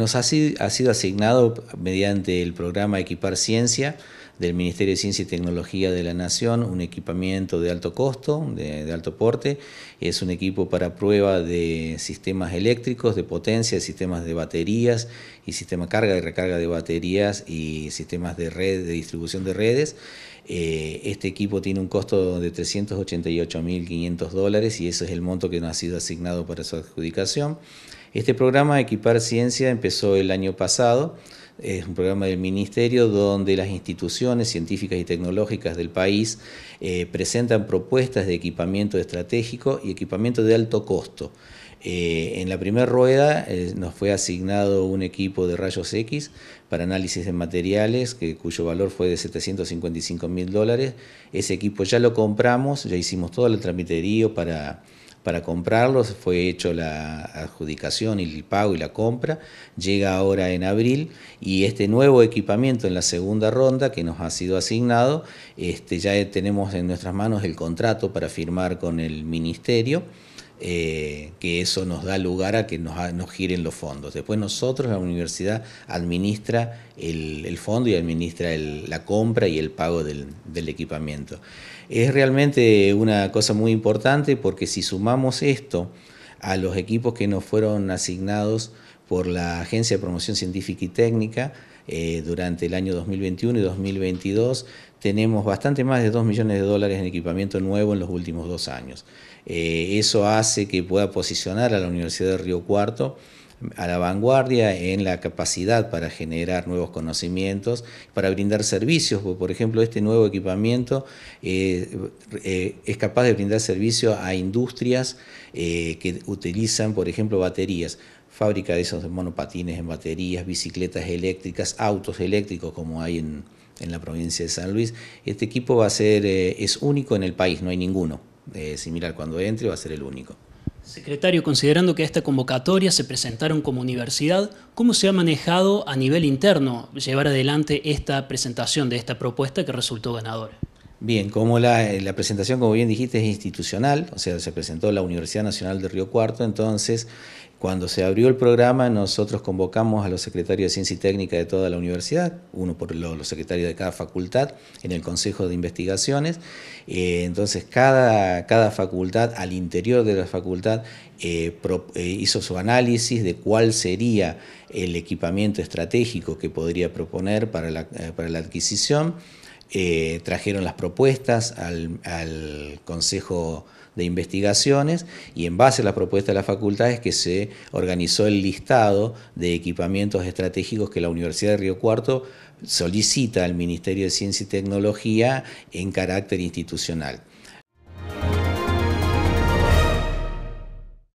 nos ha sido, asignado mediante el programa Equipar Ciencia del Ministerio de Ciencia y Tecnología de la Nación, un equipamiento de alto costo, de, alto porte. Es un equipo para prueba de sistemas eléctricos, de potencia, sistemas de baterías y sistema carga y recarga de baterías y sistemas de red, de distribución de redes. Eh, este equipo tiene un costo de 388.500 dólares y ese es el monto que nos ha sido asignado para su adjudicación. Este programa Equipar Ciencia empezó el año pasado. Es un programa del Ministerio donde las instituciones científicas y tecnológicas del país eh, presentan propuestas de equipamiento estratégico y equipamiento de alto costo. Eh, en la primera rueda eh, nos fue asignado un equipo de rayos X para análisis de materiales, cuyo valor fue de 755 mil dólares. Ese equipo ya lo compramos, ya hicimos todo el tramiterío para para comprarlos, fue hecho la adjudicación y el pago y la compra, llega ahora en abril y este nuevo equipamiento en la segunda ronda que nos ha sido asignado, este, ya tenemos en nuestras manos el contrato para firmar con el ministerio. Eh, que eso nos da lugar a que nos, giren los fondos. Después nosotros, la universidad, administra el, fondo y administra la compra y el pago del, equipamiento. Es realmente una cosa muy importante porque si sumamos esto a los equipos que nos fueron asignados, por la Agencia de Promoción Científica y Técnica eh, durante el año 2021 y 2022. Tenemos bastante más de 2 millones de dólares en equipamiento nuevo en los últimos dos años. Eh, eso hace que pueda posicionar a la Universidad de Río Cuarto a la vanguardia en la capacidad para generar nuevos conocimientos, para brindar servicios. Por ejemplo, este nuevo equipamiento eh, es capaz de brindar servicio a industrias que utilizan, por ejemplo, baterías fábrica de esos monopatines en baterías, bicicletas eléctricas, autos eléctricos como hay en, la provincia de San Luis. Este equipo va a ser, eh, es único en el país, no hay ninguno eh, similar cuando entre, va a ser el único. Secretario, considerando que a esta convocatoria se presentaron como universidad, ¿cómo se ha manejado a nivel interno llevar adelante esta presentación de esta propuesta que resultó ganadora? Bien, como la, la, presentación, como bien dijiste, es institucional, o sea, se presentó la Universidad Nacional de Río Cuarto, entonces cuando se abrió el programa, nosotros convocamos a los secretarios de Ciencia y Técnica de toda la universidad, uno por los secretarios de cada facultad, en el Consejo de Investigaciones. Eh, entonces, cada, facultad, al interior de la facultad, eh, eh, hizo su análisis de cuál sería el equipamiento estratégico que podría proponer para la, para la adquisición. Eh, trajeron las propuestas al, al, Consejo de Investigaciones y en base a las propuestas de la facultad, es que se organizó el listado de equipamientos estratégicos que la Universidad de Río Cuarto solicita al Ministerio de Ciencia y Tecnología en carácter institucional.